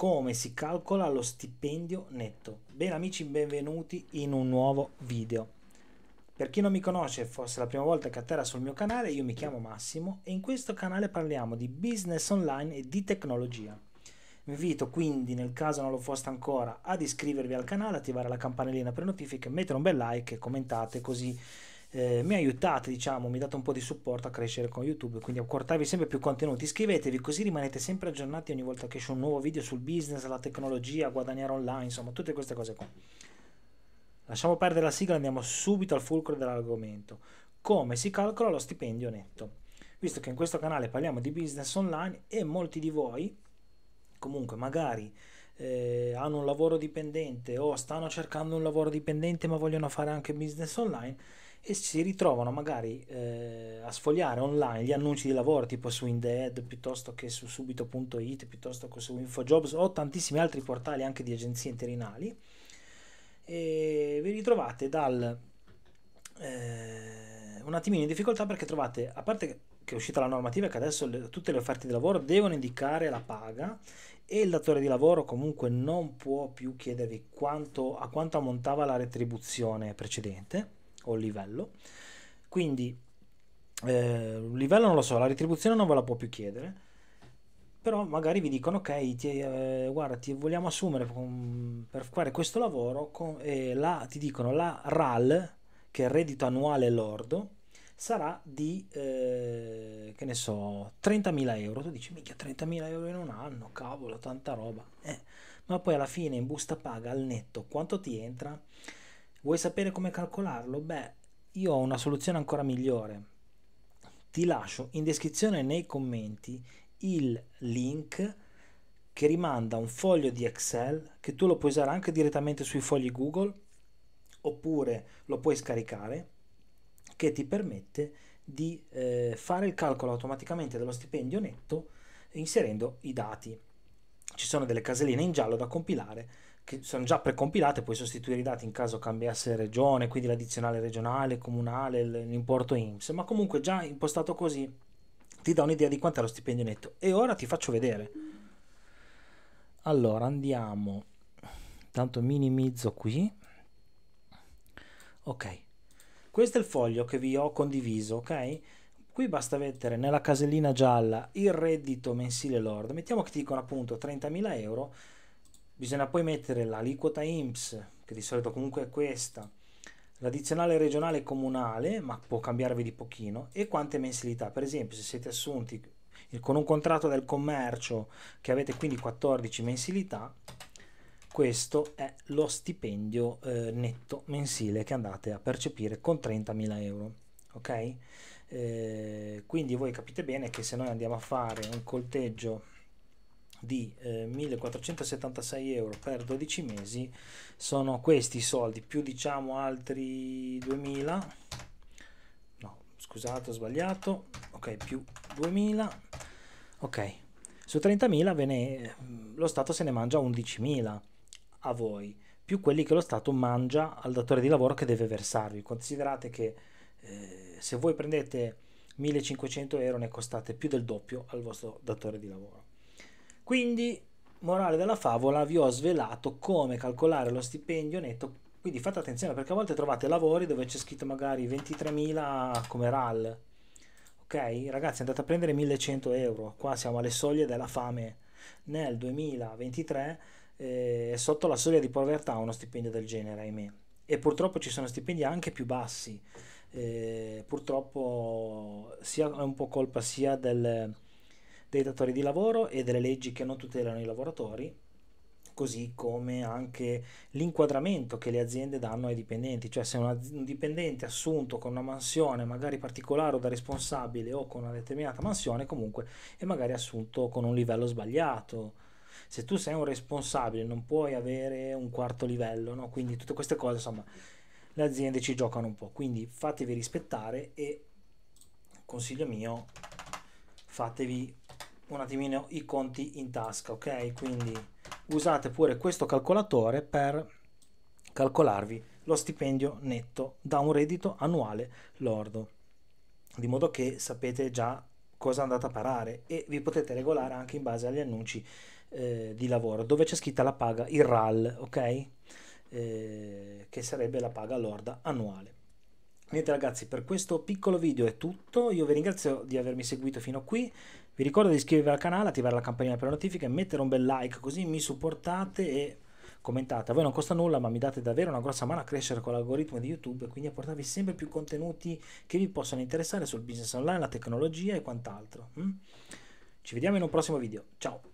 come si calcola lo stipendio netto. Bene amici, benvenuti in un nuovo video. Per chi non mi conosce, forse è la prima volta che atterra sul mio canale, io mi chiamo Massimo e in questo canale parliamo di business online e di tecnologia. Vi invito quindi, nel caso non lo foste ancora, ad iscrivervi al canale, attivare la campanellina per notifiche, mettere un bel like e commentate così eh, mi aiutate, diciamo, mi date un po' di supporto a crescere con YouTube, quindi a portarvi sempre più contenuti. Iscrivetevi così rimanete sempre aggiornati ogni volta che esce un nuovo video sul business, la tecnologia, guadagnare online, insomma, tutte queste cose qua. Lasciamo perdere la sigla, andiamo subito al fulcro dell'argomento. Come si calcola lo stipendio netto? Visto che in questo canale parliamo di business online e molti di voi comunque magari eh, hanno un lavoro dipendente o stanno cercando un lavoro dipendente ma vogliono fare anche business online e si ritrovano magari eh, a sfogliare online gli annunci di lavoro tipo su Indeed piuttosto che su subito.it piuttosto che su Infojobs o tantissimi altri portali anche di agenzie interinali e vi ritrovate dal eh, un attimino in difficoltà perché trovate, a parte che è uscita la normativa che adesso le, tutte le offerte di lavoro devono indicare la paga e il datore di lavoro comunque non può più chiedervi quanto, a quanto ammontava la retribuzione precedente o il livello, quindi eh, il livello non lo so, la retribuzione non ve la può più chiedere, però magari vi dicono ok ti, eh, guarda ti vogliamo assumere con, per fare questo lavoro con, e la, ti dicono la RAL che il reddito annuale lordo sarà di, eh, che ne so, 30.000 euro. Tu dici, mica 30.000 euro in un anno, cavolo, tanta roba. Eh, ma poi alla fine in busta paga al netto quanto ti entra? Vuoi sapere come calcolarlo? Beh, io ho una soluzione ancora migliore. Ti lascio in descrizione nei commenti il link che rimanda un foglio di Excel che tu lo puoi usare anche direttamente sui fogli Google oppure lo puoi scaricare che ti permette di eh, fare il calcolo automaticamente dello stipendio netto inserendo i dati. Ci sono delle caselline in giallo da compilare che sono già precompilate, puoi sostituire i dati in caso cambiasse regione, quindi l'addizionale regionale, comunale, l'importo IMSS, ma comunque già impostato così ti dà un'idea di quanto è lo stipendio netto. E ora ti faccio vedere. Allora andiamo, tanto minimizzo qui ok questo è il foglio che vi ho condiviso ok qui basta mettere nella casellina gialla il reddito mensile lord mettiamo che ti dicono appunto 30.000 euro bisogna poi mettere l'aliquota IMSS che di solito comunque è questa l'addizionale regionale e comunale ma può cambiarvi di pochino e quante mensilità per esempio se siete assunti con un contratto del commercio che avete quindi 14 mensilità questo è lo stipendio eh, netto mensile che andate a percepire con 30.000 euro ok eh, quindi voi capite bene che se noi andiamo a fare un colteggio di eh, 1476 euro per 12 mesi sono questi i soldi più diciamo altri 2000 no scusate ho sbagliato ok più 2000 ok su 30.000 ne, lo Stato se ne mangia 11.000 a voi, più quelli che lo Stato mangia al datore di lavoro che deve versarvi. Considerate che eh, se voi prendete 1500 euro ne costate più del doppio al vostro datore di lavoro. Quindi, morale della favola, vi ho svelato come calcolare lo stipendio netto quindi fate attenzione perché a volte trovate lavori dove c'è scritto magari 23.000 come RAL. Ok, ragazzi andate a prendere 1.100 euro, qua siamo alle soglie della fame. Nel 2023 eh, è sotto la soglia di povertà uno stipendio del genere, ahimè. E purtroppo ci sono stipendi anche più bassi. Eh, purtroppo sia, è un po' colpa sia del, dei datori di lavoro e delle leggi che non tutelano i lavoratori, così come anche l'inquadramento che le aziende danno ai dipendenti, cioè se un dipendente assunto con una mansione magari particolare o da responsabile o con una determinata mansione comunque è magari assunto con un livello sbagliato se tu sei un responsabile non puoi avere un quarto livello, no? quindi tutte queste cose, insomma, le aziende ci giocano un po', quindi fatevi rispettare e consiglio mio, fatevi un attimino i conti in tasca, ok? Quindi usate pure questo calcolatore per calcolarvi lo stipendio netto da un reddito annuale lordo, di modo che sapete già cosa andate a parare e vi potete regolare anche in base agli annunci eh, di lavoro, dove c'è scritta la paga, il RAL, ok? Eh, che sarebbe la paga lorda annuale. Niente ragazzi, per questo piccolo video è tutto, io vi ringrazio di avermi seguito fino a qui, vi ricordo di iscrivervi al canale, attivare la campanella per le notifiche, mettere un bel like così mi supportate e commentate. A voi non costa nulla, ma mi date davvero una grossa mano a crescere con l'algoritmo di YouTube e quindi a portarvi sempre più contenuti che vi possano interessare sul business online, la tecnologia e quant'altro. Mm? Ci vediamo in un prossimo video. Ciao!